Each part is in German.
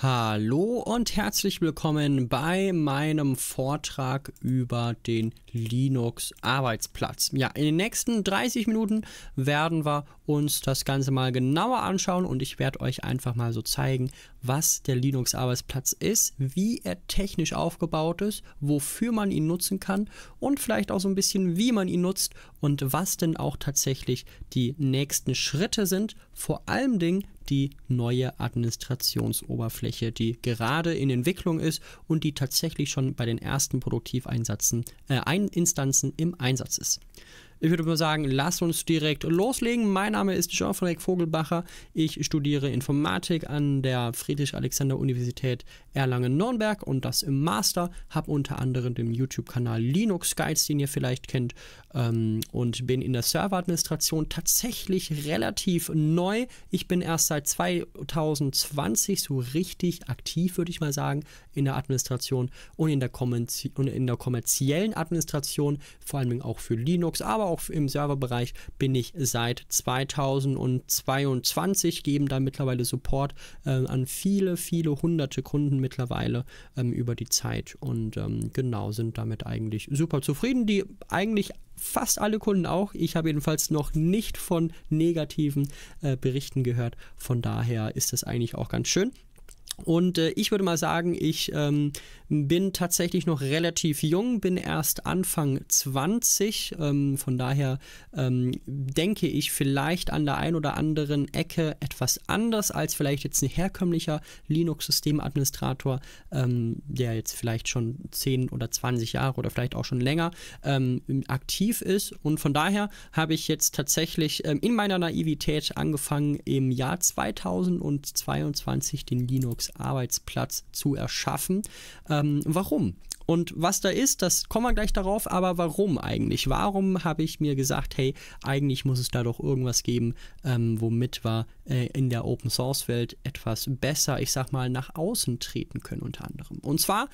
Hallo und herzlich willkommen bei meinem Vortrag über den Linux Arbeitsplatz. Ja, in den nächsten 30 Minuten werden wir uns das Ganze mal genauer anschauen und ich werde euch einfach mal so zeigen, was der Linux Arbeitsplatz ist, wie er technisch aufgebaut ist, wofür man ihn nutzen kann und vielleicht auch so ein bisschen, wie man ihn nutzt und was denn auch tatsächlich die nächsten Schritte sind, vor allem Dingen die neue Administrationsoberfläche, die gerade in Entwicklung ist und die tatsächlich schon bei den ersten Produktiveinsätzen, äh, Instanzen im Einsatz ist. Ich würde mal sagen, lasst uns direkt loslegen. Mein Name ist Jean-Frank Vogelbacher. Ich studiere Informatik an der Friedrich-Alexander-Universität Erlangen-Nürnberg und das im Master. Habe unter anderem den YouTube-Kanal Linux Guides, den ihr vielleicht kennt, ähm, und bin in der Serveradministration tatsächlich relativ neu. Ich bin erst seit 2020 so richtig aktiv, würde ich mal sagen, in der Administration und in der, kommerzie und in der kommerziellen Administration, vor allem auch für Linux, aber auch im Serverbereich bin ich seit 2022, geben da mittlerweile Support äh, an viele, viele hunderte Kunden mittlerweile ähm, über die Zeit und ähm, genau sind damit eigentlich super zufrieden. Die eigentlich fast alle Kunden auch. Ich habe jedenfalls noch nicht von negativen äh, Berichten gehört. Von daher ist das eigentlich auch ganz schön. Und äh, ich würde mal sagen, ich ähm, bin tatsächlich noch relativ jung, bin erst Anfang 20. Ähm, von daher ähm, denke ich vielleicht an der einen oder anderen Ecke etwas anders als vielleicht jetzt ein herkömmlicher Linux-Systemadministrator, ähm, der jetzt vielleicht schon 10 oder 20 Jahre oder vielleicht auch schon länger ähm, aktiv ist. Und von daher habe ich jetzt tatsächlich ähm, in meiner Naivität angefangen, im Jahr 2022 den Linux Vollzugsarbeitsplatz zu erschaffen. Ähm, warum? Und was da ist, das kommen wir gleich darauf, aber warum eigentlich? Warum habe ich mir gesagt, hey, eigentlich muss es da doch irgendwas geben, ähm, womit wir äh, in der Open Source Welt etwas besser, ich sag mal, nach außen treten können, unter anderem. Und zwar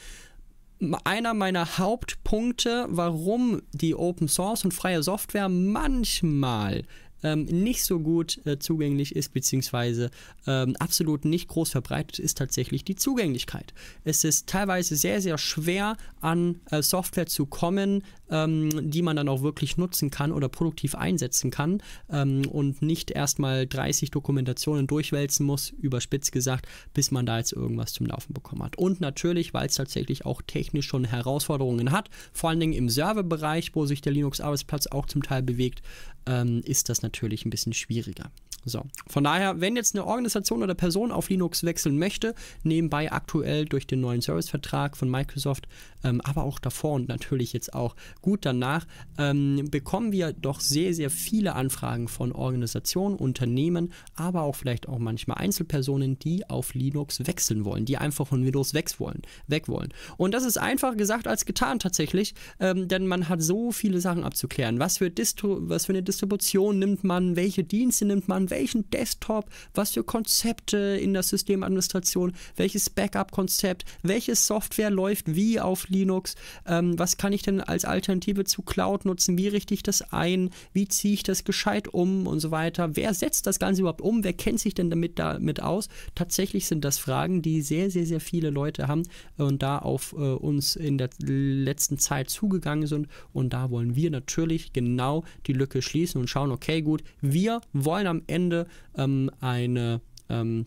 einer meiner Hauptpunkte, warum die Open Source und freie Software manchmal ähm, nicht so gut äh, zugänglich ist, beziehungsweise ähm, absolut nicht groß verbreitet ist, tatsächlich die Zugänglichkeit. Es ist teilweise sehr, sehr schwer, an äh, Software zu kommen, ähm, die man dann auch wirklich nutzen kann oder produktiv einsetzen kann ähm, und nicht erstmal 30 Dokumentationen durchwälzen muss, überspitzt gesagt, bis man da jetzt irgendwas zum Laufen bekommen hat. Und natürlich, weil es tatsächlich auch technisch schon Herausforderungen hat, vor allen Dingen im Serverbereich, wo sich der Linux-Arbeitsplatz auch zum Teil bewegt, ähm, ist das natürlich ein bisschen schwieriger. So, von daher, wenn jetzt eine Organisation oder Person auf Linux wechseln möchte, nebenbei aktuell durch den neuen Servicevertrag von Microsoft, ähm, aber auch davor und natürlich jetzt auch gut danach, ähm, bekommen wir doch sehr, sehr viele Anfragen von Organisationen, Unternehmen, aber auch vielleicht auch manchmal Einzelpersonen, die auf Linux wechseln wollen, die einfach von Windows weg wollen. Weg wollen. Und das ist einfacher gesagt als getan tatsächlich, ähm, denn man hat so viele Sachen abzuklären. Was für, Distro was für eine Distribution nimmt man, welche Dienste nimmt man, welchen Desktop, was für Konzepte in der Systemadministration, welches Backup-Konzept, welche Software läuft wie auf Linux, ähm, was kann ich denn als Alternative zu Cloud nutzen, wie richte ich das ein, wie ziehe ich das gescheit um und so weiter, wer setzt das Ganze überhaupt um, wer kennt sich denn damit damit aus? Tatsächlich sind das Fragen, die sehr, sehr, sehr viele Leute haben und da auf äh, uns in der letzten Zeit zugegangen sind und da wollen wir natürlich genau die Lücke schließen und schauen, okay, gut, wir wollen am Ende Wochenende ähm, eine ähm,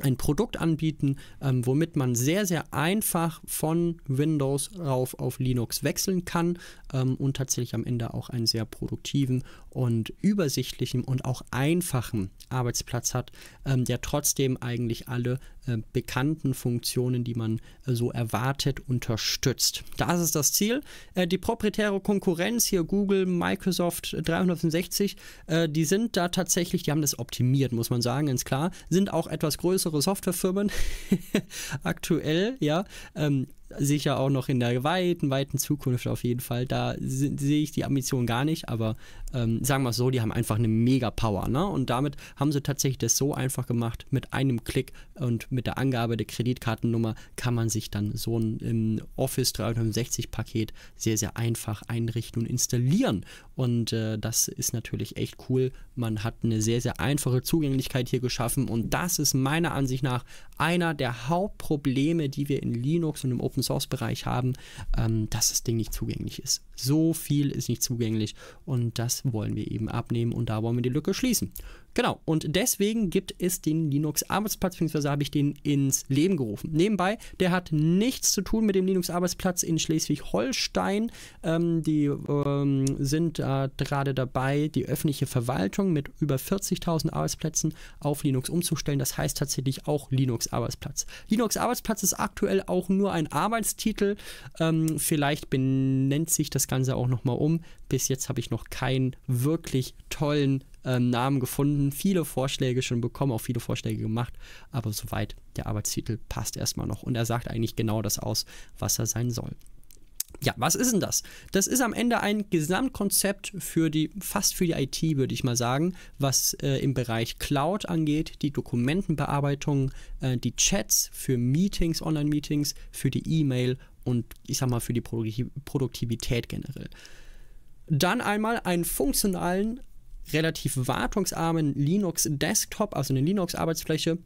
ein Produkt anbieten, ähm, womit man sehr, sehr einfach von Windows rauf auf Linux wechseln kann ähm, und tatsächlich am Ende auch einen sehr produktiven und übersichtlichen und auch einfachen Arbeitsplatz hat, ähm, der trotzdem eigentlich alle äh, bekannten Funktionen, die man äh, so erwartet, unterstützt. Das ist das Ziel. Äh, die proprietäre Konkurrenz hier, Google, Microsoft 365, äh, äh, die sind da tatsächlich, die haben das optimiert, muss man sagen, ganz klar, sind auch etwas größere Softwarefirmen aktuell, ja. Ähm, sicher auch noch in der weiten, weiten Zukunft auf jeden Fall. Da sehe ich die Ambition gar nicht, aber ähm, sagen wir es so, die haben einfach eine mega Power. Ne? Und damit haben sie tatsächlich das so einfach gemacht. Mit einem Klick und mit der Angabe der Kreditkartennummer kann man sich dann so ein Office 365 Paket sehr, sehr einfach einrichten und installieren. Und äh, das ist natürlich echt cool. Man hat eine sehr, sehr einfache Zugänglichkeit hier geschaffen und das ist meiner Ansicht nach einer der Hauptprobleme, die wir in Linux und im Open Open Source Bereich haben, ähm, dass das Ding nicht zugänglich ist. So viel ist nicht zugänglich und das wollen wir eben abnehmen und da wollen wir die Lücke schließen. Genau, und deswegen gibt es den Linux-Arbeitsplatz, beziehungsweise habe ich den ins Leben gerufen. Nebenbei, der hat nichts zu tun mit dem Linux-Arbeitsplatz in Schleswig-Holstein. Ähm, die ähm, sind äh, gerade dabei, die öffentliche Verwaltung mit über 40.000 Arbeitsplätzen auf Linux umzustellen. Das heißt tatsächlich auch Linux-Arbeitsplatz. Linux-Arbeitsplatz ist aktuell auch nur ein Arbeitstitel. Ähm, vielleicht benennt sich das Ganze auch nochmal um. Bis jetzt habe ich noch keinen wirklich tollen ähm, Namen gefunden, viele Vorschläge schon bekommen, auch viele Vorschläge gemacht, aber soweit der Arbeitstitel passt erstmal noch. Und er sagt eigentlich genau das aus, was er sein soll. Ja, was ist denn das? Das ist am Ende ein Gesamtkonzept für die, fast für die IT, würde ich mal sagen, was äh, im Bereich Cloud angeht, die Dokumentenbearbeitung, äh, die Chats für Meetings, Online-Meetings, für die E-Mail und ich sag mal für die Produktivität generell. Dann einmal einen funktionalen relativ wartungsarmen Linux-Desktop, also eine Linux-Arbeitsfläche,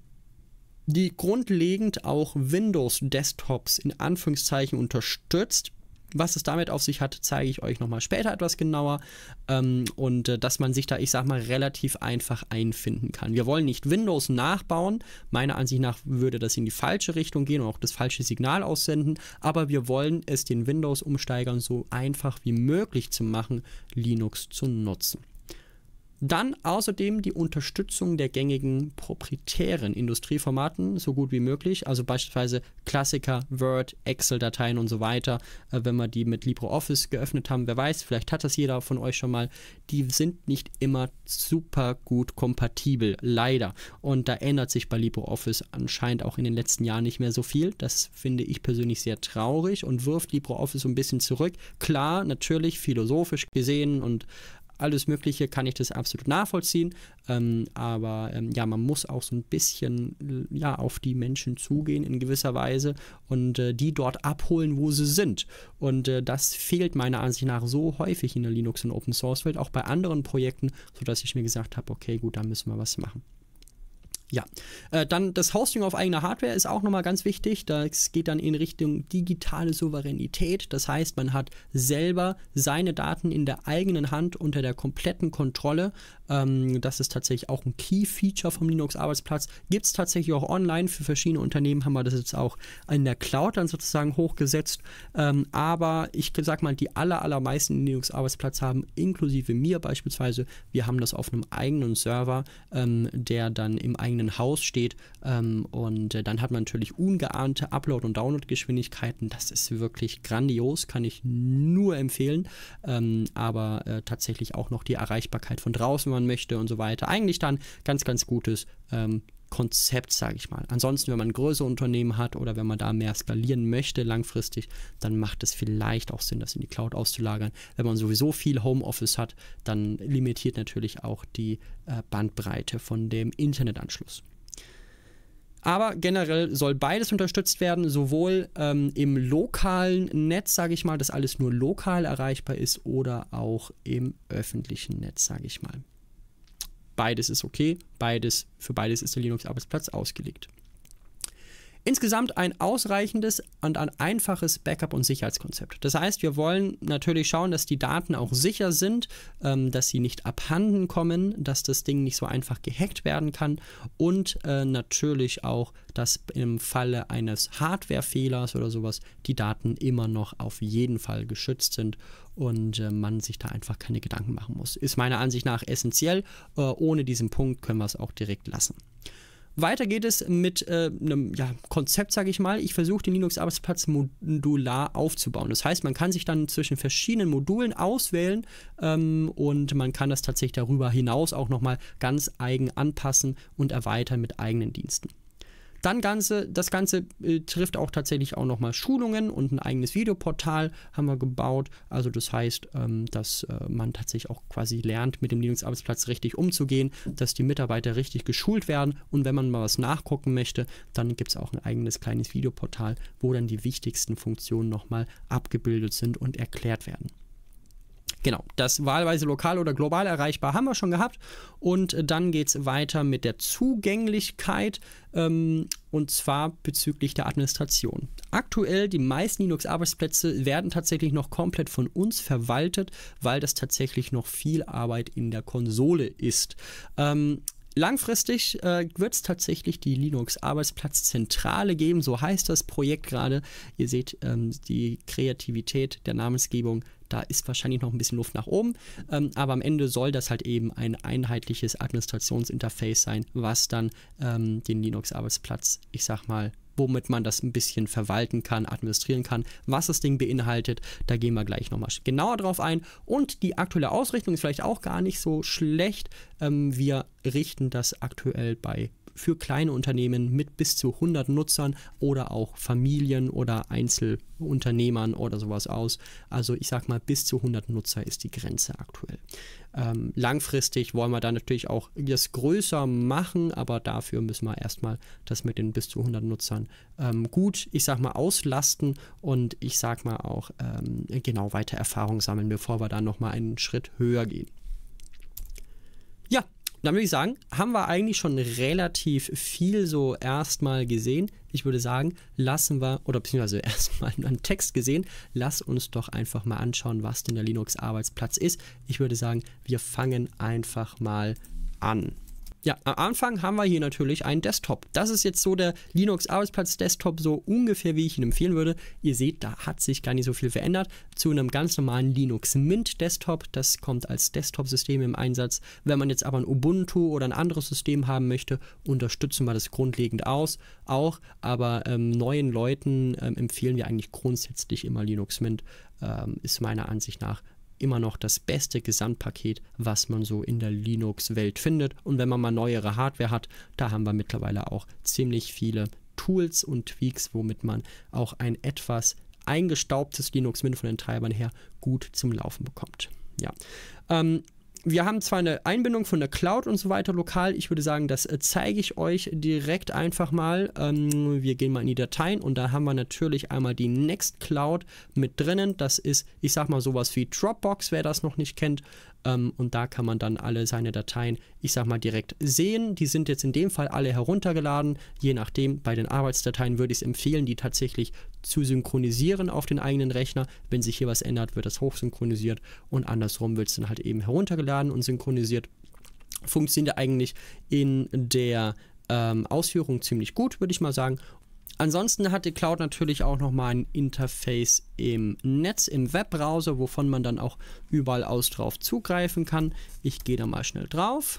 die grundlegend auch Windows-Desktops in Anführungszeichen unterstützt. Was es damit auf sich hat, zeige ich euch nochmal später etwas genauer. Ähm, und äh, dass man sich da, ich sag mal, relativ einfach einfinden kann. Wir wollen nicht Windows nachbauen. Meiner Ansicht nach würde das in die falsche Richtung gehen und auch das falsche Signal aussenden. Aber wir wollen es den Windows-Umsteigern so einfach wie möglich zu machen, Linux zu nutzen. Dann außerdem die Unterstützung der gängigen proprietären Industrieformaten so gut wie möglich, also beispielsweise Klassiker, Word, Excel-Dateien und so weiter. Äh, wenn wir die mit LibreOffice geöffnet haben, wer weiß, vielleicht hat das jeder von euch schon mal. Die sind nicht immer super gut kompatibel, leider. Und da ändert sich bei LibreOffice anscheinend auch in den letzten Jahren nicht mehr so viel. Das finde ich persönlich sehr traurig und wirft LibreOffice so ein bisschen zurück. Klar, natürlich philosophisch gesehen und alles Mögliche kann ich das absolut nachvollziehen. Ähm, aber ähm, ja, man muss auch so ein bisschen äh, ja, auf die Menschen zugehen in gewisser Weise und äh, die dort abholen, wo sie sind. Und äh, das fehlt meiner Ansicht nach so häufig in der Linux- und Open-Source-Welt, auch bei anderen Projekten, sodass ich mir gesagt habe, okay, gut, da müssen wir was machen. Ja, äh, dann das Hosting auf eigener Hardware ist auch nochmal ganz wichtig. Das geht dann in Richtung digitale Souveränität. Das heißt, man hat selber seine Daten in der eigenen Hand unter der kompletten Kontrolle. Ähm, das ist tatsächlich auch ein Key-Feature vom Linux-Arbeitsplatz. Gibt es tatsächlich auch online. Für verschiedene Unternehmen haben wir das jetzt auch in der Cloud dann sozusagen hochgesetzt. Ähm, aber ich sag mal, die aller, allermeisten Linux-Arbeitsplatz haben, inklusive mir beispielsweise, wir haben das auf einem eigenen Server, ähm, der dann im eigenen eigenen Haus steht. Ähm, und äh, dann hat man natürlich ungeahnte Upload- und Download-Geschwindigkeiten. Das ist wirklich grandios, kann ich nur empfehlen. Ähm, aber äh, tatsächlich auch noch die Erreichbarkeit von draußen, wenn man möchte und so weiter. Eigentlich dann ganz, ganz gutes ähm, Konzept, sage ich mal. Ansonsten, wenn man ein größeres Unternehmen hat oder wenn man da mehr skalieren möchte langfristig, dann macht es vielleicht auch Sinn, das in die Cloud auszulagern. Wenn man sowieso viel Homeoffice hat, dann limitiert natürlich auch die äh, Bandbreite von dem Internetanschluss. Aber generell soll beides unterstützt werden, sowohl ähm, im lokalen Netz, sage ich mal, dass alles nur lokal erreichbar ist, oder auch im öffentlichen Netz, sage ich mal. Beides ist okay, beides, für beides ist der Linux-Arbeitsplatz ausgelegt. Insgesamt ein ausreichendes und ein einfaches Backup- und Sicherheitskonzept. Das heißt, wir wollen natürlich schauen, dass die Daten auch sicher sind, ähm, dass sie nicht abhanden kommen, dass das Ding nicht so einfach gehackt werden kann und äh, natürlich auch, dass im Falle eines Hardwarefehlers oder sowas die Daten immer noch auf jeden Fall geschützt sind und äh, man sich da einfach keine Gedanken machen muss. Ist meiner Ansicht nach essentiell. Äh, ohne diesen Punkt können wir es auch direkt lassen. Weiter geht es mit äh, einem ja, Konzept, sage ich mal. Ich versuche den Linux-Arbeitsplatz modular aufzubauen. Das heißt, man kann sich dann zwischen verschiedenen Modulen auswählen ähm, und man kann das tatsächlich darüber hinaus auch nochmal ganz eigen anpassen und erweitern mit eigenen Diensten. Dann Ganze, das Ganze äh, trifft auch tatsächlich auch nochmal Schulungen und ein eigenes Videoportal haben wir gebaut. Also das heißt, ähm, dass äh, man tatsächlich auch quasi lernt, mit dem Linux-Arbeitsplatz richtig umzugehen, dass die Mitarbeiter richtig geschult werden und wenn man mal was nachgucken möchte, dann gibt es auch ein eigenes kleines Videoportal, wo dann die wichtigsten Funktionen nochmal abgebildet sind und erklärt werden. Genau, das wahlweise lokal oder global erreichbar haben wir schon gehabt. Und dann geht es weiter mit der Zugänglichkeit ähm, und zwar bezüglich der Administration. Aktuell, die meisten Linux-Arbeitsplätze werden tatsächlich noch komplett von uns verwaltet, weil das tatsächlich noch viel Arbeit in der Konsole ist. Ähm, Langfristig äh, wird es tatsächlich die Linux-Arbeitsplatzzentrale geben, so heißt das Projekt gerade. Ihr seht, ähm, die Kreativität der Namensgebung da ist wahrscheinlich noch ein bisschen Luft nach oben, ähm, aber am Ende soll das halt eben ein einheitliches Administrationsinterface sein, was dann ähm, den Linux-Arbeitsplatz, ich sag mal, womit man das ein bisschen verwalten kann, administrieren kann, was das Ding beinhaltet. Da gehen wir gleich nochmal genauer drauf ein. Und die aktuelle Ausrichtung ist vielleicht auch gar nicht so schlecht. Ähm, wir richten das aktuell bei für kleine Unternehmen mit bis zu 100 Nutzern oder auch Familien oder Einzelunternehmern oder sowas aus. Also ich sag mal, bis zu 100 Nutzer ist die Grenze aktuell. Ähm, langfristig wollen wir da natürlich auch das größer machen, aber dafür müssen wir erstmal das mit den bis zu 100 Nutzern ähm, gut, ich sag mal, auslasten und ich sag mal auch ähm, genau weiter Erfahrung sammeln, bevor wir dann nochmal einen Schritt höher gehen. Ja, dann würde ich sagen, haben wir eigentlich schon relativ viel so erstmal gesehen. Ich würde sagen, lassen wir, oder beziehungsweise erstmal einen Text gesehen, lass uns doch einfach mal anschauen, was denn der Linux-Arbeitsplatz ist. Ich würde sagen, wir fangen einfach mal an. Ja, am Anfang haben wir hier natürlich einen Desktop. Das ist jetzt so der Linux Arbeitsplatz Desktop, so ungefähr wie ich ihn empfehlen würde. Ihr seht, da hat sich gar nicht so viel verändert zu einem ganz normalen Linux Mint Desktop. Das kommt als Desktop-System im Einsatz. Wenn man jetzt aber ein Ubuntu oder ein anderes System haben möchte, unterstützen wir das grundlegend aus. Auch, aber ähm, neuen Leuten ähm, empfehlen wir eigentlich grundsätzlich immer Linux Mint. Ähm, ist meiner Ansicht nach immer noch das beste Gesamtpaket, was man so in der Linux-Welt findet. Und wenn man mal neuere Hardware hat, da haben wir mittlerweile auch ziemlich viele Tools und Tweaks, womit man auch ein etwas eingestaubtes Linux Mint von den Treibern her gut zum Laufen bekommt. Ja. Ähm, wir haben zwar eine Einbindung von der Cloud und so weiter lokal. Ich würde sagen, das äh, zeige ich euch direkt einfach mal. Ähm, wir gehen mal in die Dateien und da haben wir natürlich einmal die Nextcloud mit drinnen. Das ist, ich sag mal, sowas wie Dropbox, wer das noch nicht kennt. Ähm, und da kann man dann alle seine Dateien, ich sag mal, direkt sehen. Die sind jetzt in dem Fall alle heruntergeladen. Je nachdem, bei den Arbeitsdateien würde ich es empfehlen, die tatsächlich zu synchronisieren auf den eigenen Rechner. Wenn sich hier was ändert, wird das hochsynchronisiert und andersrum wird es dann halt eben heruntergeladen und synchronisiert. Funktioniert eigentlich in der ähm, Ausführung ziemlich gut, würde ich mal sagen. Ansonsten hat die Cloud natürlich auch nochmal ein Interface im Netz, im Webbrowser, wovon man dann auch überall aus drauf zugreifen kann. Ich gehe da mal schnell drauf.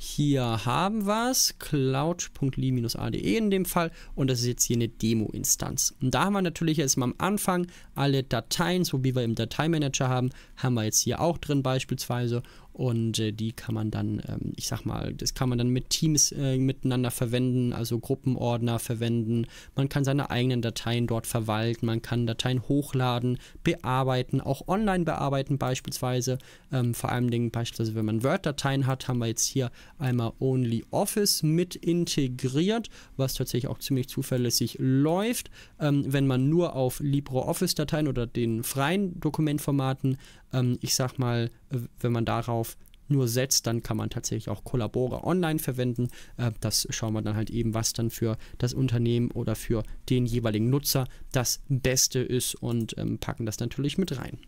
Hier haben wir es, cloud.li-ade in dem Fall und das ist jetzt hier eine Demo-Instanz. Und da haben wir natürlich erstmal am Anfang alle Dateien, so wie wir im Dateimanager haben, haben wir jetzt hier auch drin beispielsweise und äh, die kann man dann, ähm, ich sag mal, das kann man dann mit Teams äh, miteinander verwenden, also Gruppenordner verwenden. Man kann seine eigenen Dateien dort verwalten, man kann Dateien hochladen, bearbeiten, auch online bearbeiten beispielsweise. Ähm, vor allen Dingen beispielsweise, wenn man Word-Dateien hat, haben wir jetzt hier einmal Only Office mit integriert, was tatsächlich auch ziemlich zuverlässig läuft. Ähm, wenn man nur auf LibreOffice-Dateien oder den freien Dokumentformaten ähm, ich sag mal, wenn man darauf nur setzt, dann kann man tatsächlich auch Kollabore online verwenden. Äh, das schauen wir dann halt eben, was dann für das Unternehmen oder für den jeweiligen Nutzer das Beste ist und ähm, packen das natürlich mit rein.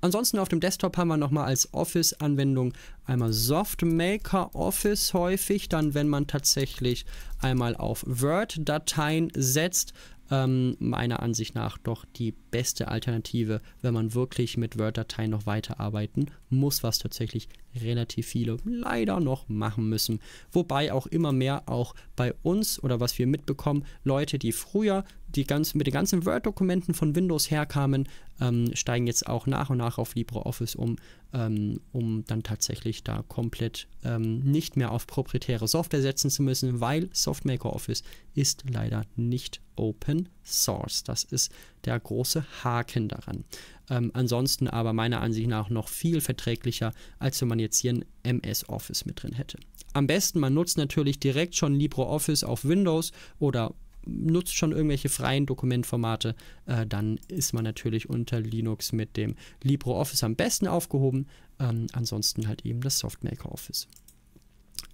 Ansonsten auf dem Desktop haben wir nochmal als Office-Anwendung einmal Softmaker Office häufig, dann wenn man tatsächlich einmal auf Word-Dateien setzt, ähm, meiner Ansicht nach doch die beste Alternative, wenn man wirklich mit Word-Dateien noch weiterarbeiten muss, was tatsächlich relativ viele leider noch machen müssen. Wobei auch immer mehr auch bei uns oder was wir mitbekommen, Leute, die früher die ganz, mit den ganzen Word-Dokumenten von Windows herkamen, ähm, steigen jetzt auch nach und nach auf LibreOffice um, ähm, um dann tatsächlich da komplett ähm, nicht mehr auf proprietäre Software setzen zu müssen, weil SoftMaker Office ist leider nicht Open Source. Das ist der große Haken daran. Ähm, ansonsten aber meiner Ansicht nach noch viel verträglicher, als wenn man jetzt hier ein MS Office mit drin hätte. Am besten, man nutzt natürlich direkt schon LibreOffice auf Windows oder nutzt schon irgendwelche freien Dokumentformate, äh, dann ist man natürlich unter Linux mit dem LibreOffice am besten aufgehoben. Ähm, ansonsten halt eben das SoftMaker Office.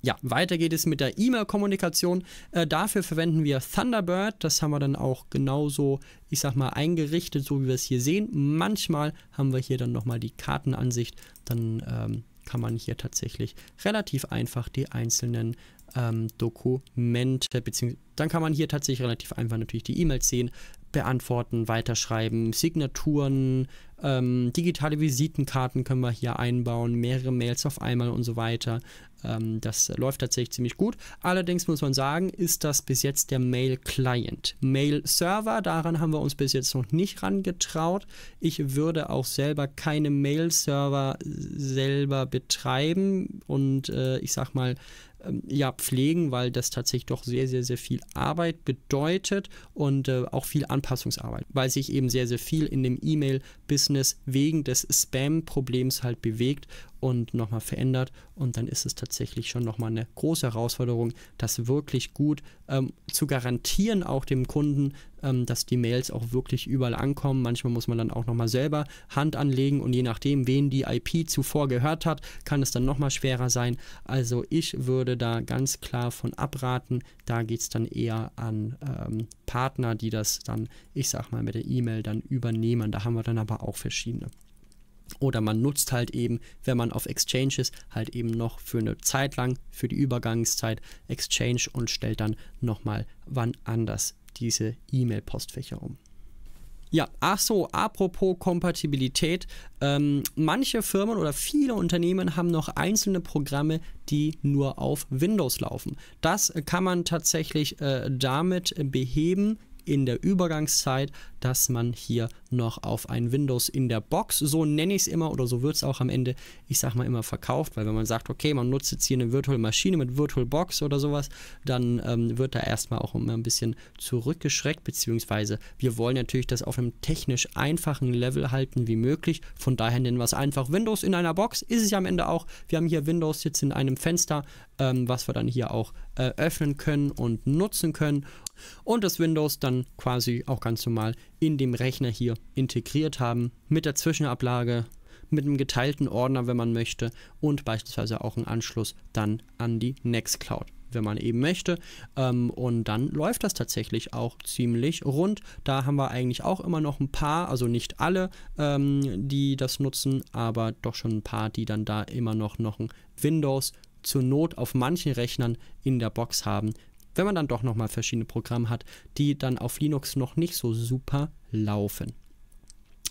Ja, weiter geht es mit der E-Mail-Kommunikation. Äh, dafür verwenden wir Thunderbird. Das haben wir dann auch genauso, ich sag mal, eingerichtet, so wie wir es hier sehen. Manchmal haben wir hier dann nochmal die Kartenansicht. Dann ähm, kann man hier tatsächlich relativ einfach die einzelnen ähm, Dokumente, beziehungsweise dann kann man hier tatsächlich relativ einfach natürlich die E-Mails sehen, beantworten, weiterschreiben, Signaturen, ähm, digitale Visitenkarten können wir hier einbauen, mehrere Mails auf einmal und so weiter. Ähm, das läuft tatsächlich ziemlich gut. Allerdings muss man sagen, ist das bis jetzt der Mail-Client. Mail-Server, daran haben wir uns bis jetzt noch nicht rangetraut. Ich würde auch selber keine Mail-Server selber betreiben und äh, ich sag mal, ähm, ja, pflegen, weil das tatsächlich doch sehr, sehr, sehr viel Arbeit bedeutet und äh, auch viel Anpassungsarbeit, weil sich eben sehr, sehr viel in dem E-Mail-Business wegen des Spam-Problems halt bewegt und nochmal verändert. Und dann ist es tatsächlich schon nochmal eine große Herausforderung, das wirklich gut ähm, zu garantieren, auch dem Kunden, ähm, dass die Mails auch wirklich überall ankommen. Manchmal muss man dann auch nochmal selber Hand anlegen und je nachdem, wen die IP zuvor gehört hat, kann es dann nochmal schwerer sein. Also ich würde da ganz klar von abraten. Da geht es dann eher an ähm, Partner, die das dann, ich sag mal, mit der E-Mail dann übernehmen. Da haben wir dann aber auch verschiedene. Oder man nutzt halt eben, wenn man auf Exchange ist, halt eben noch für eine Zeit lang, für die Übergangszeit Exchange und stellt dann nochmal wann anders diese E-Mail-Postfächer um. Ja, ach so, apropos Kompatibilität. Ähm, manche Firmen oder viele Unternehmen haben noch einzelne Programme, die nur auf Windows laufen. Das kann man tatsächlich äh, damit beheben in der Übergangszeit, dass man hier noch auf ein Windows in der Box, so nenne ich es immer oder so wird es auch am Ende, ich sag mal immer verkauft, weil wenn man sagt, okay, man nutzt jetzt hier eine Virtual Maschine mit Virtual Box oder sowas, dann ähm, wird da erstmal auch immer ein bisschen zurückgeschreckt, beziehungsweise wir wollen natürlich das auf einem technisch einfachen Level halten wie möglich. Von daher nennen wir es einfach Windows in einer Box, ist es ja am Ende auch. Wir haben hier Windows jetzt in einem Fenster, ähm, was wir dann hier auch äh, öffnen können und nutzen können und das Windows dann quasi auch ganz normal in dem Rechner hier integriert haben, mit der Zwischenablage, mit einem geteilten Ordner, wenn man möchte, und beispielsweise auch einen Anschluss dann an die Nextcloud wenn man eben möchte. Ähm, und dann läuft das tatsächlich auch ziemlich rund. Da haben wir eigentlich auch immer noch ein paar, also nicht alle, ähm, die das nutzen, aber doch schon ein paar, die dann da immer noch, noch ein Windows zur Not auf manchen Rechnern in der Box haben, wenn man dann doch nochmal verschiedene Programme hat, die dann auf Linux noch nicht so super laufen.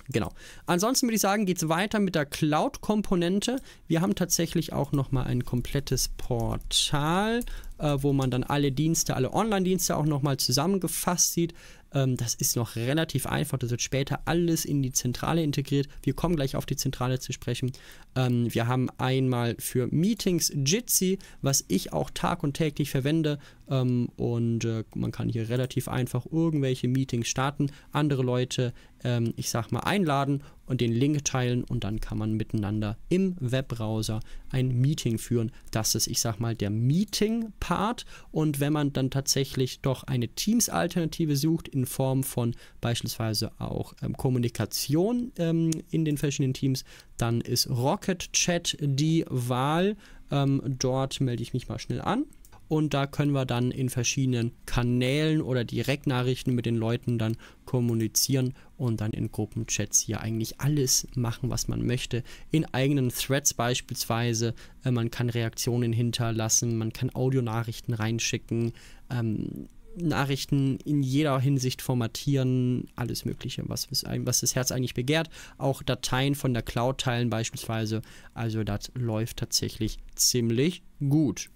Genau. Ansonsten würde ich sagen, geht es weiter mit der Cloud-Komponente. Wir haben tatsächlich auch nochmal ein komplettes Portal äh, wo man dann alle Dienste, alle Online-Dienste auch nochmal zusammengefasst sieht. Ähm, das ist noch relativ einfach. Das wird später alles in die Zentrale integriert. Wir kommen gleich auf die Zentrale zu sprechen. Ähm, wir haben einmal für Meetings Jitsi, was ich auch tag und täglich verwende. Ähm, und äh, man kann hier relativ einfach irgendwelche Meetings starten, andere Leute, ähm, ich sag mal, einladen und den Link teilen und dann kann man miteinander im Webbrowser ein Meeting führen. Das ist, ich sag mal, der Meeting-Part. Und wenn man dann tatsächlich doch eine Teams-Alternative sucht, in Form von beispielsweise auch ähm, Kommunikation ähm, in den verschiedenen Teams, dann ist Rocket Chat die Wahl. Ähm, dort melde ich mich mal schnell an und da können wir dann in verschiedenen Kanälen oder Direktnachrichten mit den Leuten dann kommunizieren und dann in Gruppenchats hier eigentlich alles machen, was man möchte. In eigenen Threads beispielsweise. Äh, man kann Reaktionen hinterlassen, man kann Audionachrichten reinschicken. Ähm, Nachrichten in jeder Hinsicht formatieren, alles Mögliche, was, was, das Herz eigentlich begehrt. Auch Dateien von der Cloud teilen beispielsweise. Also das läuft tatsächlich ziemlich gut.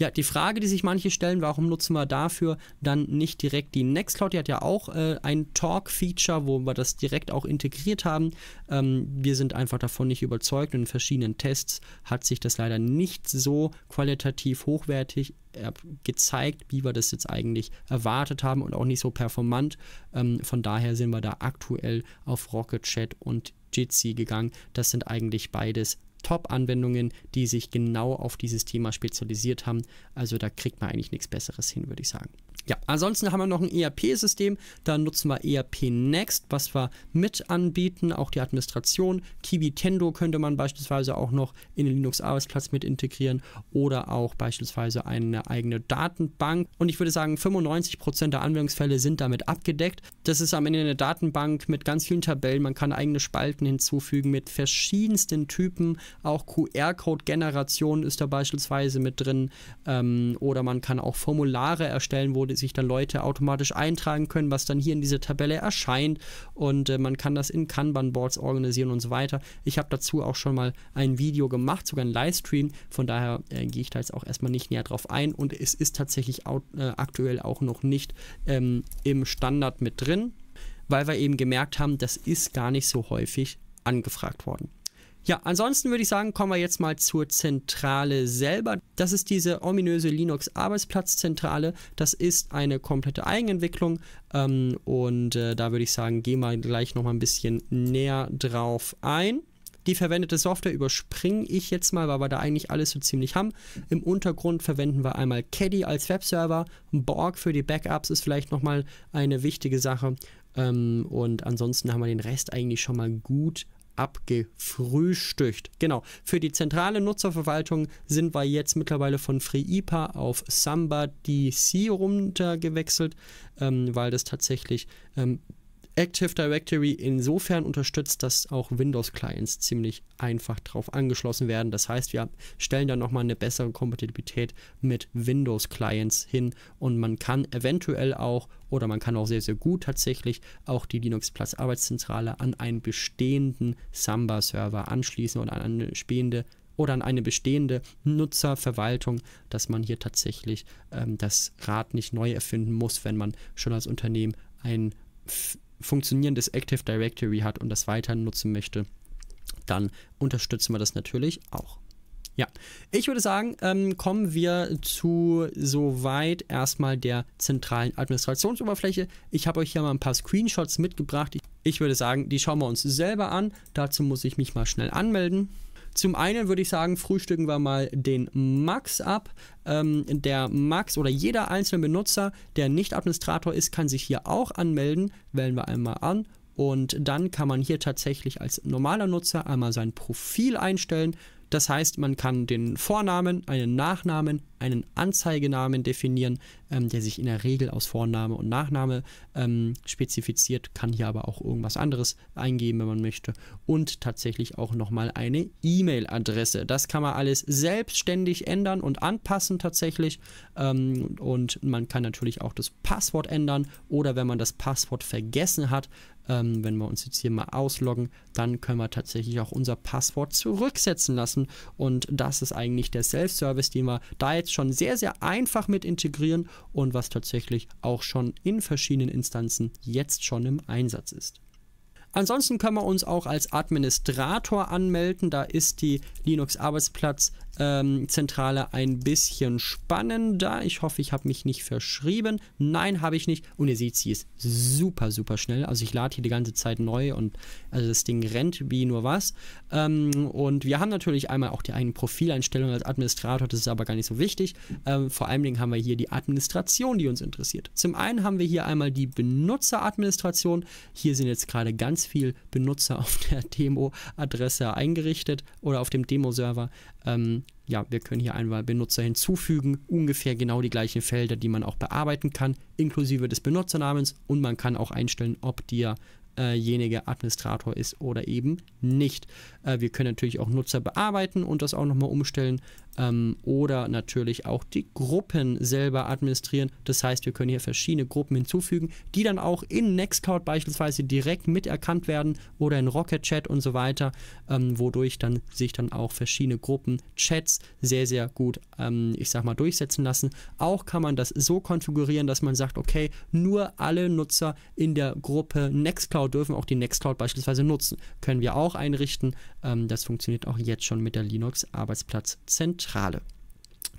Ja, die Frage, die sich manche stellen, warum nutzen wir dafür dann nicht direkt die Nextcloud? Die hat ja auch äh, ein Talk-Feature, wo wir das direkt auch integriert haben. Ähm, wir sind einfach davon nicht überzeugt in verschiedenen Tests hat sich das leider nicht so qualitativ hochwertig äh, gezeigt, wie wir das jetzt eigentlich erwartet haben und auch nicht so performant. Ähm, von daher sind wir da aktuell auf Rocket Chat und Jitsi gegangen. Das sind eigentlich beides Top-Anwendungen, die sich genau auf dieses Thema spezialisiert haben. Also da kriegt man eigentlich nichts Besseres hin, würde ich sagen. Ja, ansonsten haben wir noch ein ERP-System. Da nutzen wir ERP Next, was wir mit anbieten, auch die Administration. Kiwi Tendo könnte man beispielsweise auch noch in den Linux-Arbeitsplatz mit integrieren oder auch beispielsweise eine eigene Datenbank. Und ich würde sagen, 95% der Anwendungsfälle sind damit abgedeckt. Das ist am Ende eine Datenbank mit ganz vielen Tabellen. Man kann eigene Spalten hinzufügen mit verschiedensten Typen. Auch QR-Code-Generation ist da beispielsweise mit drin. Ähm, oder man kann auch Formulare erstellen, wo das sich dann Leute automatisch eintragen können, was dann hier in dieser Tabelle erscheint. Und äh, man kann das in Kanban-Boards organisieren und so weiter. Ich habe dazu auch schon mal ein Video gemacht, sogar ein Livestream. Von daher äh, gehe ich da jetzt auch erstmal nicht näher drauf ein. Und es ist tatsächlich auch, äh, aktuell auch noch nicht ähm, im Standard mit drin, weil wir eben gemerkt haben, das ist gar nicht so häufig angefragt worden. Ja, ansonsten würde ich sagen, kommen wir jetzt mal zur Zentrale selber. Das ist diese ominöse Linux Arbeitsplatzzentrale. Das ist eine komplette Eigenentwicklung ähm, und äh, da würde ich sagen, gehen wir gleich nochmal ein bisschen näher drauf ein. Die verwendete Software überspringe ich jetzt mal, weil wir da eigentlich alles so ziemlich haben. Im Untergrund verwenden wir einmal Caddy als Webserver, Borg für die Backups ist vielleicht nochmal eine wichtige Sache. Ähm, und ansonsten haben wir den Rest eigentlich schon mal gut abgefrühstückt. Genau, für die zentrale Nutzerverwaltung sind wir jetzt mittlerweile von FreeIPA auf Samba DC runtergewechselt, ähm, weil das tatsächlich ähm, Active Directory insofern unterstützt, dass auch Windows-Clients ziemlich einfach drauf angeschlossen werden. Das heißt, wir stellen da nochmal eine bessere Kompatibilität mit Windows-Clients hin und man kann eventuell auch oder man kann auch sehr, sehr gut tatsächlich auch die Linux Plus Arbeitszentrale an einen bestehenden Samba-Server anschließen oder an eine bestehende oder an eine bestehende Nutzerverwaltung, dass man hier tatsächlich ähm, das Rad nicht neu erfinden muss, wenn man schon als Unternehmen ein funktionierendes Active Directory hat und das weiter nutzen möchte, dann unterstützen wir das natürlich auch. Ja, ich würde sagen, ähm, kommen wir zu soweit erstmal der zentralen Administrationsoberfläche. Ich habe euch hier mal ein paar Screenshots mitgebracht. Ich würde sagen, die schauen wir uns selber an. Dazu muss ich mich mal schnell anmelden. Zum einen würde ich sagen, frühstücken wir mal den Max ab. Ähm, der Max oder jeder einzelne Benutzer, der nicht Administrator ist, kann sich hier auch anmelden. Wählen wir einmal an und dann kann man hier tatsächlich als normaler Nutzer einmal sein Profil einstellen. Das heißt, man kann den Vornamen, einen Nachnamen, einen Anzeigenamen definieren, ähm, der sich in der Regel aus Vorname und Nachname ähm, spezifiziert, kann hier aber auch irgendwas anderes eingeben, wenn man möchte. Und tatsächlich auch nochmal eine E-Mail-Adresse. Das kann man alles selbstständig ändern und anpassen tatsächlich. Ähm, und man kann natürlich auch das Passwort ändern oder wenn man das Passwort vergessen hat, ähm, wenn wir uns jetzt hier mal ausloggen, dann können wir tatsächlich auch unser Passwort zurücksetzen lassen. Und das ist eigentlich der Self-Service, den wir da jetzt jetzt schon sehr, sehr einfach mit integrieren und was tatsächlich auch schon in verschiedenen Instanzen jetzt schon im Einsatz ist. Ansonsten können wir uns auch als Administrator anmelden. Da ist die Linux Arbeitsplatz ähm, Zentrale ein bisschen spannender. Ich hoffe, ich habe mich nicht verschrieben. Nein, habe ich nicht. Und ihr seht, sie ist super, super schnell. Also ich lade hier die ganze Zeit neu und also das Ding rennt wie nur was. Ähm, und wir haben natürlich einmal auch die eigenen Profileinstellungen als Administrator. Das ist aber gar nicht so wichtig. Ähm, vor allen Dingen haben wir hier die Administration, die uns interessiert. Zum einen haben wir hier einmal die Benutzeradministration. Hier sind jetzt gerade ganz viel Benutzer auf der Demo-Adresse eingerichtet oder auf dem Demo-Server. Ähm, ja, wir können hier einmal Benutzer hinzufügen, ungefähr genau die gleichen Felder, die man auch bearbeiten kann, inklusive des Benutzernamens und man kann auch einstellen, ob der derjenige Administrator ist oder eben nicht. Äh, wir können natürlich auch Nutzer bearbeiten und das auch nochmal umstellen ähm, oder natürlich auch die Gruppen selber administrieren. Das heißt, wir können hier verschiedene Gruppen hinzufügen, die dann auch in Nextcloud beispielsweise direkt miterkannt werden oder in Rocket Chat und so weiter, ähm, wodurch dann sich dann auch verschiedene Gruppen, Chats sehr, sehr gut, ähm, ich sag mal, durchsetzen lassen. Auch kann man das so konfigurieren, dass man sagt, okay, nur alle Nutzer in der Gruppe Nextcloud Nextcloud dürfen auch die Nextcloud beispielsweise nutzen. Können wir auch einrichten. Ähm, das funktioniert auch jetzt schon mit der Linux Arbeitsplatzzentrale.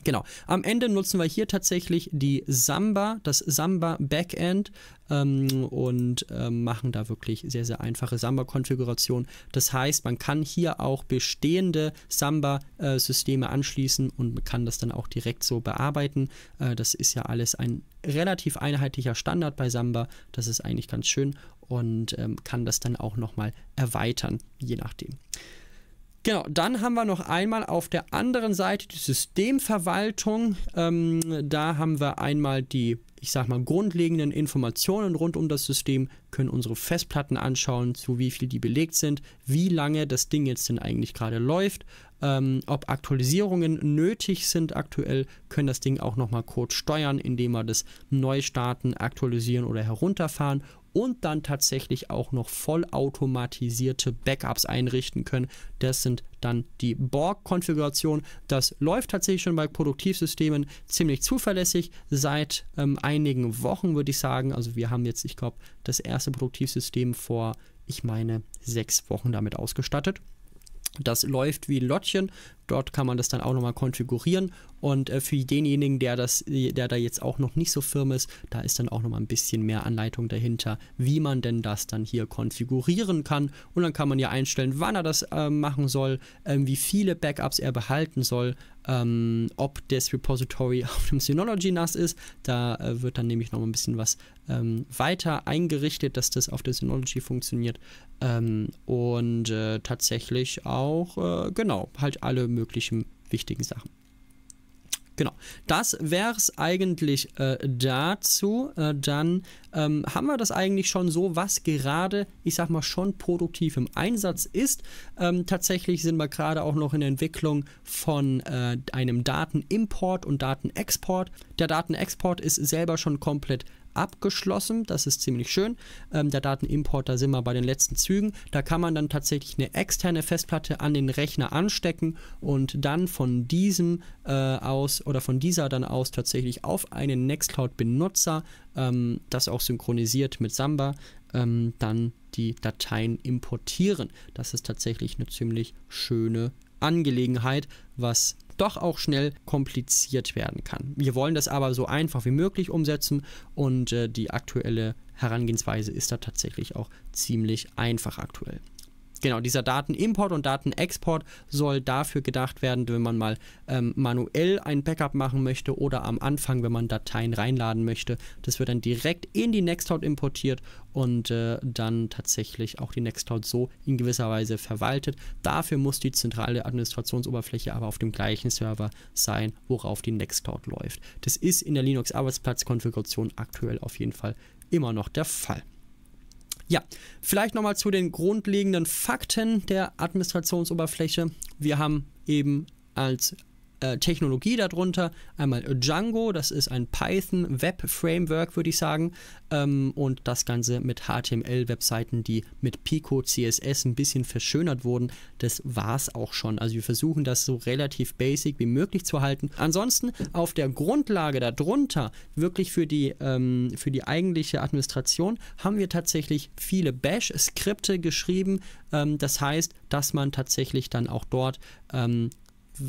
Genau. Am Ende nutzen wir hier tatsächlich die Samba, das Samba Backend ähm, und äh, machen da wirklich sehr, sehr einfache Samba-Konfiguration. Das heißt, man kann hier auch bestehende Samba-Systeme äh, anschließen und kann das dann auch direkt so bearbeiten. Äh, das ist ja alles ein relativ einheitlicher Standard bei Samba. Das ist eigentlich ganz schön und ähm, kann das dann auch nochmal erweitern, je nachdem. Genau, dann haben wir noch einmal auf der anderen Seite die Systemverwaltung. Ähm, da haben wir einmal die, ich sag mal, grundlegenden Informationen rund um das System, können unsere Festplatten anschauen, zu wie viel die belegt sind, wie lange das Ding jetzt denn eigentlich gerade läuft, ähm, ob Aktualisierungen nötig sind aktuell, können das Ding auch nochmal kurz steuern, indem wir das neu starten, aktualisieren oder herunterfahren und dann tatsächlich auch noch vollautomatisierte Backups einrichten können. Das sind dann die Borg-Konfiguration. Das läuft tatsächlich schon bei Produktivsystemen ziemlich zuverlässig seit ähm, einigen Wochen, würde ich sagen. Also wir haben jetzt, ich glaube, das erste Produktivsystem vor, ich meine, sechs Wochen damit ausgestattet. Das läuft wie Lottchen, Dort kann man das dann auch nochmal konfigurieren. Und äh, für denjenigen, der, das, der da jetzt auch noch nicht so firm ist, da ist dann auch nochmal ein bisschen mehr Anleitung dahinter, wie man denn das dann hier konfigurieren kann. Und dann kann man ja einstellen, wann er das äh, machen soll, äh, wie viele Backups er behalten soll, ähm, ob das Repository auf dem Synology NAS ist. Da äh, wird dann nämlich noch ein bisschen was ähm, weiter eingerichtet, dass das auf der Synology funktioniert. Ähm, und äh, tatsächlich auch, äh, genau, halt alle möglichen wichtigen Sachen. Genau, das wäre es eigentlich äh, dazu. Äh, dann ähm, haben wir das eigentlich schon so, was gerade, ich sag mal, schon produktiv im Einsatz ist. Ähm, tatsächlich sind wir gerade auch noch in der Entwicklung von äh, einem Datenimport und Datenexport. Der Datenexport ist selber schon komplett abgeschlossen. Das ist ziemlich schön. Ähm, der Datenimporter sind wir bei den letzten Zügen. Da kann man dann tatsächlich eine externe Festplatte an den Rechner anstecken und dann von diesem äh, aus oder von dieser dann aus tatsächlich auf einen Nextcloud-Benutzer, ähm, das auch synchronisiert mit Samba, ähm, dann die Dateien importieren. Das ist tatsächlich eine ziemlich schöne Angelegenheit, was doch auch schnell kompliziert werden kann. Wir wollen das aber so einfach wie möglich umsetzen und äh, die aktuelle Herangehensweise ist da tatsächlich auch ziemlich einfach aktuell genau, dieser Datenimport und Datenexport soll dafür gedacht werden, wenn man mal ähm, manuell ein Backup machen möchte oder am Anfang, wenn man Dateien reinladen möchte. Das wird dann direkt in die Nextcloud importiert und äh, dann tatsächlich auch die Nextcloud so in gewisser Weise verwaltet. Dafür muss die zentrale Administrationsoberfläche aber auf dem gleichen Server sein, worauf die Nextcloud läuft. Das ist in der Linux-Arbeitsplatzkonfiguration aktuell auf jeden Fall immer noch der Fall. Ja, vielleicht nochmal zu den grundlegenden Fakten der Administrationsoberfläche. Wir haben eben als äh, Technologie darunter. Einmal Django, das ist ein Python Web Framework, würde ich sagen. Ähm, und das Ganze mit HTML-Webseiten, die mit Pico CSS ein bisschen verschönert wurden. Das war's auch schon. Also wir versuchen das so relativ basic wie möglich zu halten. Ansonsten auf der Grundlage darunter, wirklich für die, ähm, für die eigentliche Administration, haben wir tatsächlich viele Bash-Skripte geschrieben. Ähm, das heißt, dass man tatsächlich dann auch dort ähm,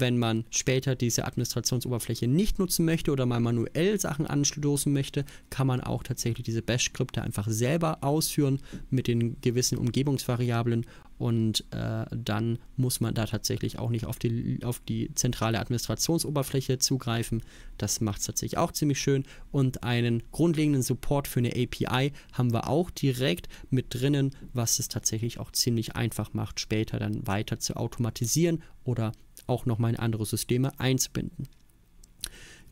wenn man später diese Administrationsoberfläche nicht nutzen möchte oder mal manuell Sachen anstoßen möchte, kann man auch tatsächlich diese Bash-Skripte einfach selber ausführen mit den gewissen Umgebungsvariablen und äh, dann muss man da tatsächlich auch nicht auf die, auf die zentrale Administrationsoberfläche zugreifen. Das macht es tatsächlich auch ziemlich schön und einen grundlegenden Support für eine API haben wir auch direkt mit drinnen, was es tatsächlich auch ziemlich einfach macht, später dann weiter zu automatisieren oder auch nochmal in andere Systeme einzubinden.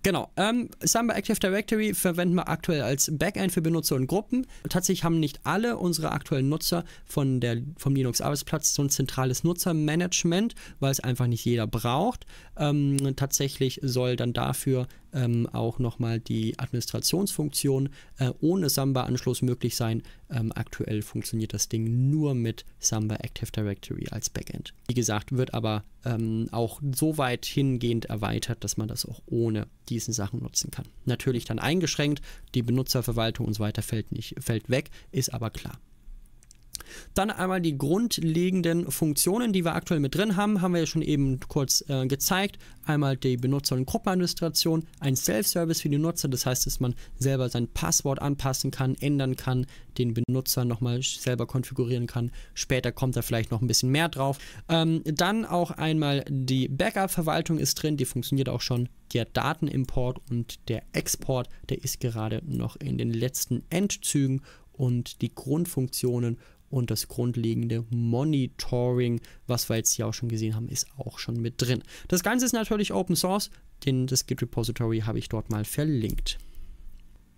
Genau, ähm, Samba Active Directory verwenden wir aktuell als Backend für Benutzer und Gruppen. Tatsächlich haben nicht alle unsere aktuellen Nutzer von der, vom Linux-Arbeitsplatz so ein zentrales Nutzermanagement, weil es einfach nicht jeder braucht. Ähm, tatsächlich soll dann dafür ähm, auch nochmal die Administrationsfunktion äh, ohne Samba-Anschluss möglich sein. Ähm, aktuell funktioniert das Ding nur mit Samba Active Directory als Backend. Wie gesagt, wird aber ähm, auch so weit hingehend erweitert, dass man das auch ohne diesen Sachen nutzen kann. Natürlich dann eingeschränkt, die Benutzerverwaltung und so weiter fällt, nicht, fällt weg, ist aber klar. Dann einmal die grundlegenden Funktionen, die wir aktuell mit drin haben, haben wir ja schon eben kurz äh, gezeigt. Einmal die Benutzer- und Gruppenadministration, ein Self-Service für die Nutzer, das heißt, dass man selber sein Passwort anpassen kann, ändern kann, den Benutzer nochmal selber konfigurieren kann. Später kommt da vielleicht noch ein bisschen mehr drauf. Ähm, dann auch einmal die Backup-Verwaltung ist drin, die funktioniert auch schon der Datenimport und der Export, der ist gerade noch in den letzten Endzügen und die Grundfunktionen und das grundlegende Monitoring, was wir jetzt hier auch schon gesehen haben, ist auch schon mit drin. Das Ganze ist natürlich Open Source, denn das Git Repository habe ich dort mal verlinkt.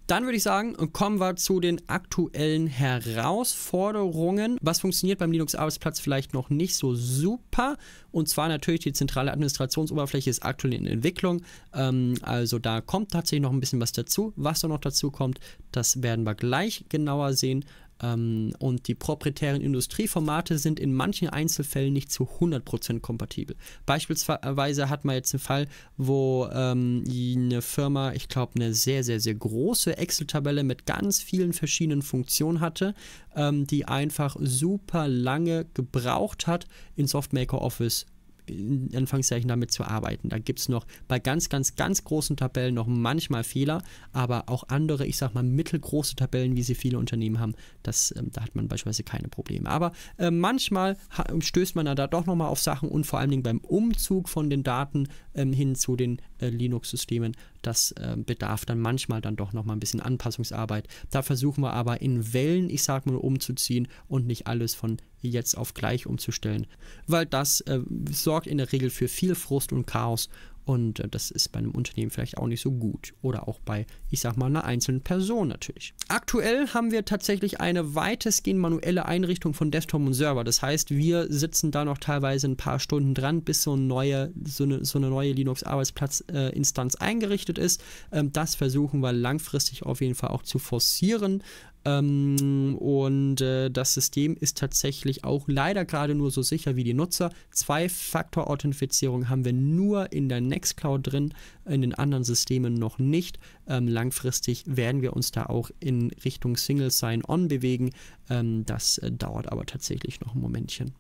Dann würde ich sagen, kommen wir zu den aktuellen Herausforderungen. Was funktioniert beim Linux-Arbeitsplatz vielleicht noch nicht so super? Und zwar natürlich die zentrale Administrationsoberfläche ist aktuell in Entwicklung. Ähm, also da kommt tatsächlich noch ein bisschen was dazu. Was da noch dazu kommt, das werden wir gleich genauer sehen. Ähm, und die proprietären Industrieformate sind in manchen Einzelfällen nicht zu 100% kompatibel. Beispielsweise hat man jetzt einen Fall, wo ähm, eine Firma, ich glaube, eine sehr, sehr, sehr große Excel-Tabelle mit ganz vielen verschiedenen Funktionen hatte, ähm, die einfach super lange gebraucht hat, in Softmaker Office in Anführungszeichen damit zu arbeiten. Da gibt es noch bei ganz, ganz, ganz großen Tabellen noch manchmal Fehler, aber auch andere, ich sag mal mittelgroße Tabellen, wie sie viele Unternehmen haben, das, ähm, da hat man beispielsweise keine Probleme. Aber äh, manchmal stößt man da doch nochmal auf Sachen und vor allen Dingen beim Umzug von den Daten ähm, hin zu den äh, Linux-Systemen, das äh, bedarf dann manchmal dann doch nochmal ein bisschen Anpassungsarbeit. Da versuchen wir aber in Wellen, ich sag mal, umzuziehen und nicht alles von jetzt auf gleich umzustellen, weil das äh, sorgt in der Regel für viel Frust und Chaos und äh, das ist bei einem Unternehmen vielleicht auch nicht so gut. Oder auch bei, ich sag mal, einer einzelnen Person natürlich. Aktuell haben wir tatsächlich eine weitestgehend manuelle Einrichtung von Desktop und Server. Das heißt, wir sitzen da noch teilweise ein paar Stunden dran, bis so eine neue, so eine, so eine neue Linux-Arbeitsplatz-Instanz eingerichtet ist. Ähm, das versuchen wir langfristig auf jeden Fall auch zu forcieren. Ähm, und äh, das System ist tatsächlich auch leider gerade nur so sicher wie die Nutzer. Zwei-Faktor-Authentifizierung haben wir nur in der Nextcloud drin, in den anderen Systemen noch nicht. Ähm, langfristig werden wir uns da auch in Richtung Single Sign-On bewegen. Ähm, das äh, dauert aber tatsächlich noch ein Momentchen.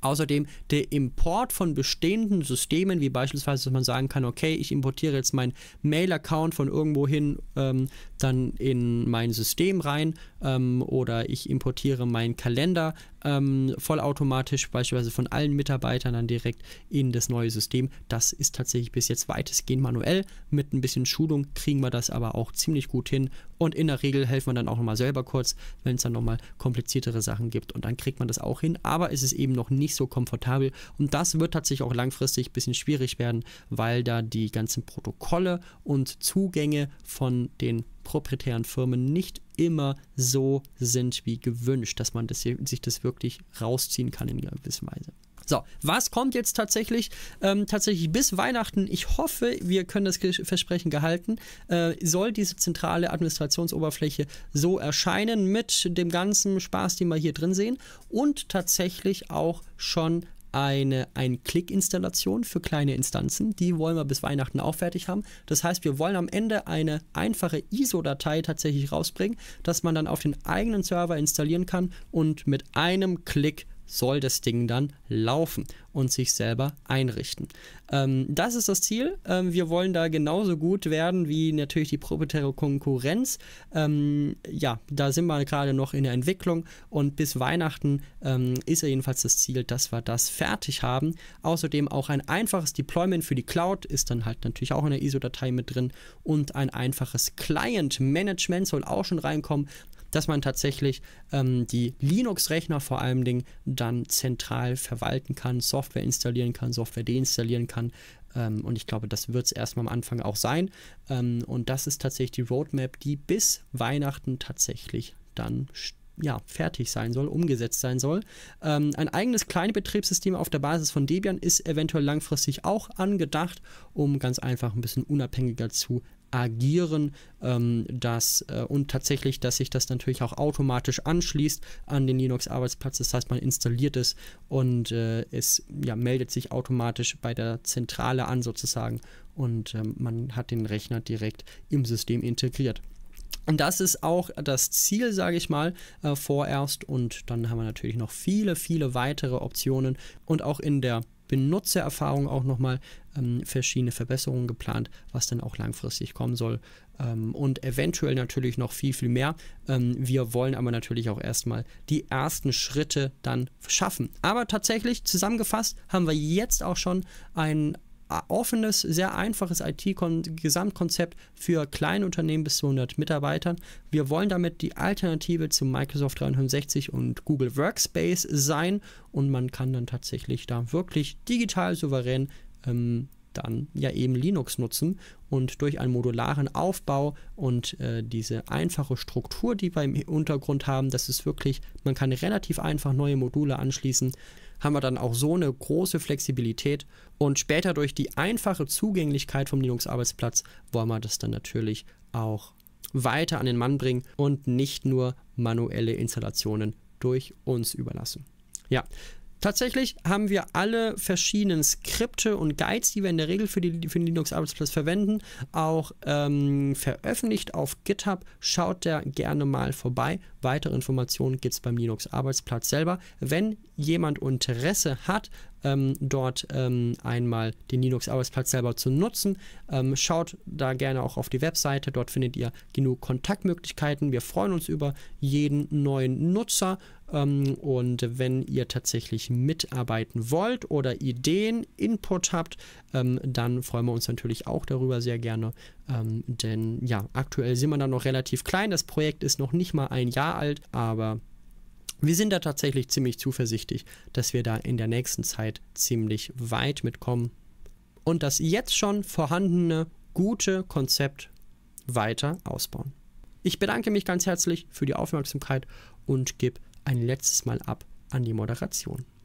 Außerdem der Import von bestehenden Systemen, wie beispielsweise, dass man sagen kann, okay, ich importiere jetzt meinen Mail-Account von irgendwohin ähm, dann in mein System rein ähm, oder ich importiere meinen Kalender ähm, vollautomatisch beispielsweise von allen Mitarbeitern dann direkt in das neue System. Das ist tatsächlich bis jetzt weitestgehend manuell. Mit ein bisschen Schulung kriegen wir das aber auch ziemlich gut hin und in der Regel helfen wir dann auch nochmal selber kurz, wenn es dann nochmal kompliziertere Sachen gibt und dann kriegt man das auch hin. Aber es ist eben noch nicht nicht so komfortabel. Und das wird tatsächlich auch langfristig ein bisschen schwierig werden, weil da die ganzen Protokolle und Zugänge von den proprietären Firmen nicht immer so sind wie gewünscht, dass man das, sich das wirklich rausziehen kann in gewisser Weise. So, was kommt jetzt tatsächlich? Ähm, tatsächlich bis Weihnachten, ich hoffe, wir können das Versprechen gehalten, äh, soll diese zentrale Administrationsoberfläche so erscheinen mit dem ganzen Spaß, den wir hier drin sehen und tatsächlich auch schon eine Ein-Klick-Installation für kleine Instanzen. Die wollen wir bis Weihnachten auch fertig haben. Das heißt, wir wollen am Ende eine einfache ISO-Datei tatsächlich rausbringen, dass man dann auf den eigenen Server installieren kann und mit einem Klick soll das Ding dann laufen und sich selber einrichten. Ähm, das ist das Ziel. Ähm, wir wollen da genauso gut werden wie natürlich die proprietäre Konkurrenz. Ähm, ja, da sind wir gerade noch in der Entwicklung und bis Weihnachten ähm, ist ja jedenfalls das Ziel, dass wir das fertig haben. Außerdem auch ein einfaches Deployment für die Cloud ist dann halt natürlich auch in der ISO-Datei mit drin und ein einfaches Client-Management soll auch schon reinkommen dass man tatsächlich ähm, die Linux-Rechner vor allem Dingen dann zentral verwalten kann, Software installieren kann, Software deinstallieren kann. Ähm, und ich glaube, das wird es erstmal am Anfang auch sein. Ähm, und das ist tatsächlich die Roadmap, die bis Weihnachten tatsächlich dann steht ja, fertig sein soll, umgesetzt sein soll. Ähm, ein eigenes kleines Betriebssystem auf der Basis von Debian ist eventuell langfristig auch angedacht, um ganz einfach ein bisschen unabhängiger zu agieren ähm, dass, äh, und tatsächlich, dass sich das natürlich auch automatisch anschließt an den Linux-Arbeitsplatz. Das heißt, man installiert es und äh, es ja, meldet sich automatisch bei der Zentrale an sozusagen und ähm, man hat den Rechner direkt im System integriert. Und das ist auch das Ziel, sage ich mal, äh, vorerst. Und dann haben wir natürlich noch viele, viele weitere Optionen. Und auch in der Benutzererfahrung auch nochmal ähm, verschiedene Verbesserungen geplant, was dann auch langfristig kommen soll. Ähm, und eventuell natürlich noch viel, viel mehr. Ähm, wir wollen aber natürlich auch erstmal die ersten Schritte dann schaffen. Aber tatsächlich, zusammengefasst, haben wir jetzt auch schon einen offenes, sehr einfaches IT-Gesamtkonzept für kleine Unternehmen bis zu 100 Mitarbeitern. Wir wollen damit die Alternative zu Microsoft 365 und Google Workspace sein und man kann dann tatsächlich da wirklich digital souverän ähm, dann ja eben Linux nutzen und durch einen modularen Aufbau und äh, diese einfache Struktur, die wir im Untergrund haben, das ist wirklich, man kann relativ einfach neue Module anschließen haben wir dann auch so eine große Flexibilität und später durch die einfache Zugänglichkeit vom Linux-Arbeitsplatz wollen wir das dann natürlich auch weiter an den Mann bringen und nicht nur manuelle Installationen durch uns überlassen. Ja, Tatsächlich haben wir alle verschiedenen Skripte und Guides, die wir in der Regel für, die, für den Linux-Arbeitsplatz verwenden, auch ähm, veröffentlicht auf GitHub. Schaut da gerne mal vorbei. Weitere Informationen gibt es beim Linux-Arbeitsplatz selber. Wenn jemand Interesse hat, ähm, dort ähm, einmal den Linux-Arbeitsplatz selber zu nutzen. Ähm, schaut da gerne auch auf die Webseite, dort findet ihr genug Kontaktmöglichkeiten. Wir freuen uns über jeden neuen Nutzer ähm, und wenn ihr tatsächlich mitarbeiten wollt oder Ideen, Input habt, ähm, dann freuen wir uns natürlich auch darüber sehr gerne. Ähm, denn ja, aktuell sind wir da noch relativ klein. Das Projekt ist noch nicht mal ein Jahr alt, aber wir sind da tatsächlich ziemlich zuversichtlich, dass wir da in der nächsten Zeit ziemlich weit mitkommen und das jetzt schon vorhandene gute Konzept weiter ausbauen. Ich bedanke mich ganz herzlich für die Aufmerksamkeit und gebe ein letztes Mal ab an die Moderation.